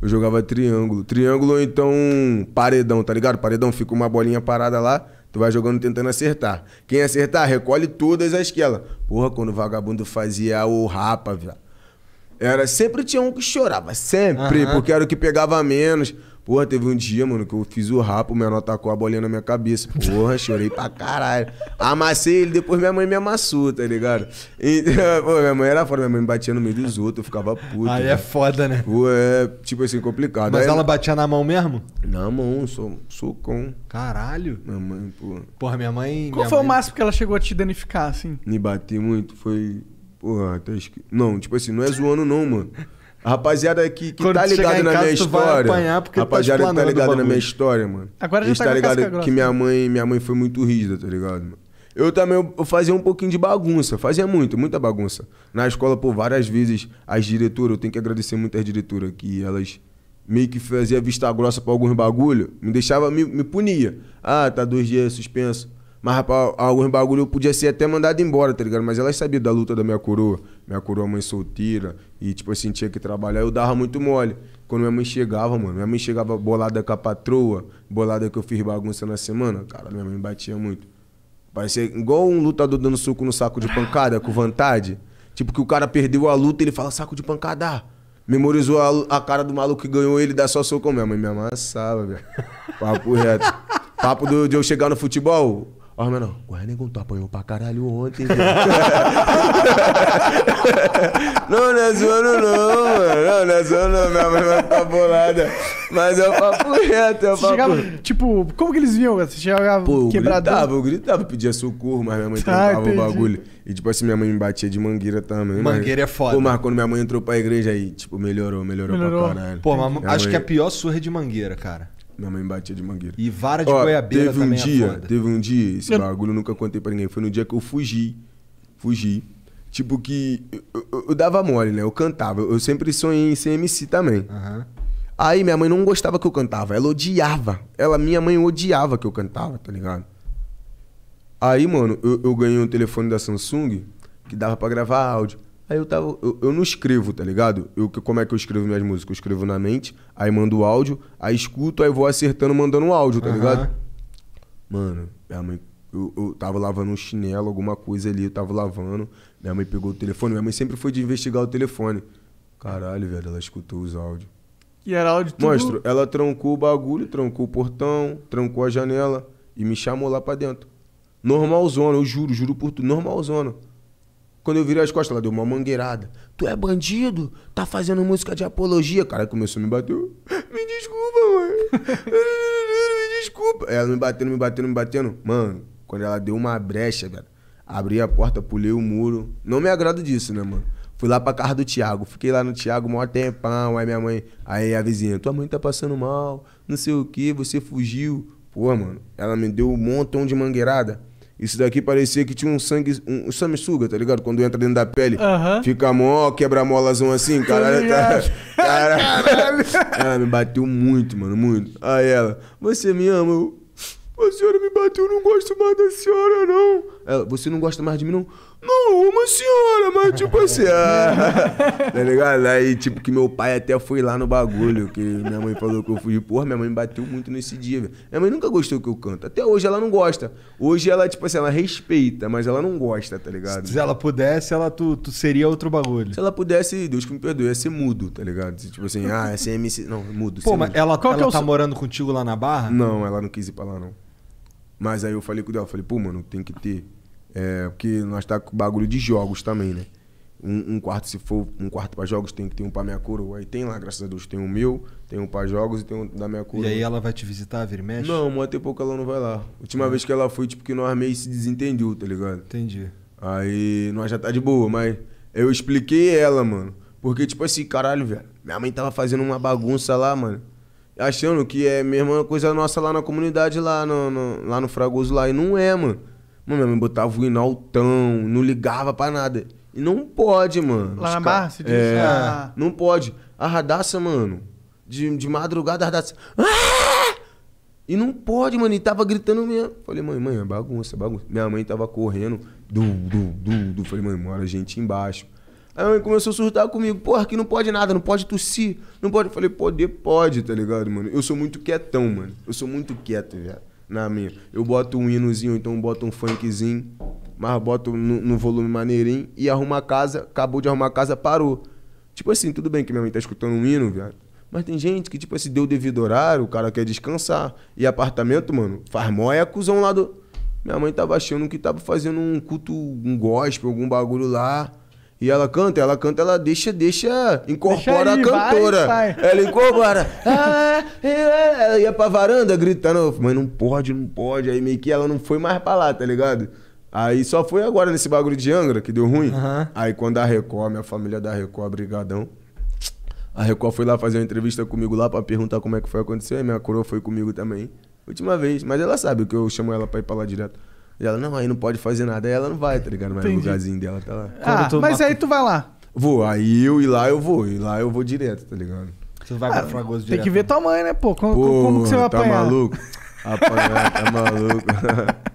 Eu jogava triângulo. Triângulo então paredão, tá ligado? Paredão fica uma bolinha parada lá, tu vai jogando tentando acertar. Quem acertar, recolhe todas as esquelas. Porra, quando o vagabundo fazia o rapa, velho. Era, sempre tinha um que chorava, sempre, uhum. porque era o que pegava menos. Porra, teve um dia, mano, que eu fiz o rapo, o menor tacou a bolinha na minha cabeça. Porra, chorei pra caralho. Amassei ele, depois minha mãe me amassou, tá ligado? Então, pô, minha mãe era foda, minha mãe me batia no meio dos outros, eu ficava puto. Aí é foda, né? Pô, é, tipo assim, complicado. Mas Aí, ela batia na mão mesmo? Na mão, sou, socão. Caralho. Minha mãe, pô. Porra, minha mãe... Qual minha foi mãe... o máximo que ela chegou a te danificar, assim? Me bati muito, foi... Porra, até esque... Não, tipo assim, não é zoando não, mano. A rapaziada que, que tá ligada na casa, minha história. a tá rapaziada tá que tá ligada na minha história, mano. Agora a gente tá, tá ligado que minha né? mãe, minha mãe foi muito rígida, tá ligado, mano? Eu também eu fazia um pouquinho de bagunça, fazia muito, muita bagunça. Na escola, por várias vezes, as diretoras, eu tenho que agradecer muito as diretoras, que elas meio que faziam vista grossa pra alguns bagulho, me deixava, me, me punia. Ah, tá dois dias suspenso. Mas, rapaz, alguns bagulho eu podia ser até mandado embora, tá ligado? Mas elas sabiam da luta da minha coroa. Minha coroa, é mãe solteira. E, tipo assim, tinha que trabalhar. Eu dava muito mole. Quando minha mãe chegava, mano. Minha mãe chegava bolada com a patroa. Bolada que eu fiz bagunça na semana. Cara, minha mãe batia muito. Parecia igual um lutador dando soco no saco de pancada, com vontade. Tipo que o cara perdeu a luta, ele fala saco de pancada. Memorizou a, a cara do maluco que ganhou ele, dá só soco. Minha mãe me amassava, velho. Papo reto. Papo do, de eu chegar no futebol. Ó, oh, mano, o Renegão tu apanhou pra caralho ontem, velho. não, não é zoando não, mano. Não, não é zoando não. Minha mãe vai ficar bolada. Mas é o papo reto, é o papo... Chegava, tipo, como que eles vinham? Você chegava Pô, eu quebrado? gritava, eu gritava, pedia socorro, mas minha mãe ah, trancava ah, o bagulho. E tipo assim, minha mãe me batia de mangueira também. Mangueira mas... é foda. Pô, mas quando minha mãe entrou pra igreja aí, tipo, melhorou, melhorou, melhorou. pra caralho. Pô, mas acho mãe... que é a pior surra de mangueira, cara. Minha mãe batia de mangueira. E vara de Ó, goiabeira teve um é dia, é Teve um dia, esse bagulho eu nunca contei pra ninguém. Foi no dia que eu fugi. Fugi. Tipo que eu, eu, eu dava mole, né? Eu cantava. Eu sempre sonhei em ser MC também. Aí minha mãe não gostava que eu cantava, ela odiava. Ela, minha mãe odiava que eu cantava, tá ligado? Aí, mano, eu, eu ganhei um telefone da Samsung que dava pra gravar áudio. Aí eu tava. Eu, eu, não escrevo, tá ligado? Eu, como é que eu escrevo minhas músicas? Eu escrevo na mente, aí mando o áudio, aí escuto, aí vou acertando mandando o áudio, tá uhum. ligado? Mano, minha mãe. Eu, eu tava lavando um chinelo, alguma coisa ali, eu tava lavando. Minha mãe pegou o telefone. Minha mãe sempre foi de investigar o telefone. Caralho, velho, ela escutou os áudios. E era áudio tudo... Mostro, ela trancou o bagulho, trancou o portão, trancou a janela e me chamou lá pra dentro. Normalzona, eu juro, juro por tudo, normalzona. Quando eu virei as costas, ela deu uma mangueirada. Tu é bandido? Tá fazendo música de apologia? Cara, começou a me bater. Me desculpa, mãe. me desculpa. Ela me batendo, me batendo, me batendo. Mano, quando ela deu uma brecha, cara, Abri a porta, pulei o muro. Não me agrado disso, né, mano? Fui lá pra casa do Thiago. Fiquei lá no Thiago maior tempão. Aí minha mãe. Aí a vizinha, tua mãe tá passando mal, não sei o que, você fugiu. Pô, mano, ela me deu um montão de mangueirada. Isso daqui parecia que tinha um sangue, um, um samisuga, tá ligado? Quando entra dentro da pele, uh fica mó quebra-molazão assim, caralho. Tá, caralho. ela me bateu muito, mano, muito. Aí ela, você me ama? Eu, a senhora me bateu, não gosto mais da senhora, não. Ela, você não gosta mais de mim, não? Não, eu amo a senhora minha mãe, tipo assim, ah, tá ligado? Aí, tipo, que meu pai até foi lá no bagulho, que minha mãe falou que eu fugi, Porra, minha mãe bateu muito nesse dia, velho. Minha mãe nunca gostou que eu canto. Até hoje ela não gosta. Hoje ela, tipo assim, ela respeita, mas ela não gosta, tá ligado? Se ela pudesse, ela tu, tu seria outro bagulho. Se ela pudesse, Deus que me perdoe, ia ser mudo, tá ligado? Tipo assim, ah, é MC. Não, mudo. Pô, mas mudo. ela, Qual ela que é tá morando contigo lá na Barra? Não, ela não quis ir pra lá, não. Mas aí eu falei com ela, falei, pô, mano, tem que ter é, porque nós tá com bagulho de jogos também, né? Um, um quarto, se for um quarto para jogos, tem que ter um para minha coroa. Aí tem lá, graças a Deus, tem o meu, tem um para jogos e tem um da minha coroa. E aí ela vai te visitar, vira e mexe? Não, mas tem pouco ela não vai lá. Última é. vez que ela foi, tipo, que nós meio se desentendeu, tá ligado? Entendi. Aí nós já tá de boa, mas eu expliquei ela, mano. Porque, tipo assim, caralho, velho, minha mãe tava fazendo uma bagunça lá, mano. Achando que é a mesma coisa nossa lá na comunidade, lá no, no lá no Fragoso lá. E não é, mano. Mano, minha mãe botava o hino altão, não ligava pra nada. E não pode, mano. Lá na barra, se diz. É, ah. Não pode. A radaça, mano. De, de madrugada, a radaça. Ah! E não pode, mano. E tava gritando mesmo. Falei, mãe, mãe, é bagunça, é bagunça. Minha mãe tava correndo. Du, du, du, du. Falei, mãe, mora gente embaixo. Aí a mãe começou a surtar comigo. Porra, aqui não pode nada, não pode tossir. Não pode. Falei, poder, pode, tá ligado, mano? Eu sou muito quietão, mano. Eu sou muito quieto, velho na minha. Eu boto um hinozinho, então boto um funkzinho, mas boto no, no volume maneirinho e arruma a casa, acabou de arrumar a casa, parou. Tipo assim, tudo bem que minha mãe tá escutando um hino, viado. Mas tem gente que, tipo assim, deu devido horário, o cara quer descansar. E apartamento, mano, faz mó cuzão lá do. Minha mãe tava achando que tava fazendo um culto, um gospel, algum bagulho lá. E ela canta, ela canta, ela deixa, deixa, incorpora deixa a cantora. Vai, Ela incorpora. Ah, é, é, ela ia pra varanda gritando, mas não pode, não pode. Aí meio que ela não foi mais pra lá, tá ligado? Aí só foi agora nesse bagulho de Angra que deu ruim. Uhum. Aí quando a Record, minha família da Record, brigadão. A Record foi lá fazer uma entrevista comigo lá pra perguntar como é que foi acontecer. Aí minha coroa foi comigo também. Última vez, mas ela sabe que eu chamo ela pra ir pra lá direto. E ela, não, aí não pode fazer nada. Aí ela não vai, tá ligado? Mas Entendi. o lugarzinho dela tá lá. Ah, mas aí tu vai lá. Vou, aí eu e lá eu vou. E lá eu vou direto, tá ligado? Você vai ah, pra Fragoso direto. Tem que ver tua mãe, né, pô? Como, pô, como que você vai tá, tá Maluco? apanhar, tá maluco?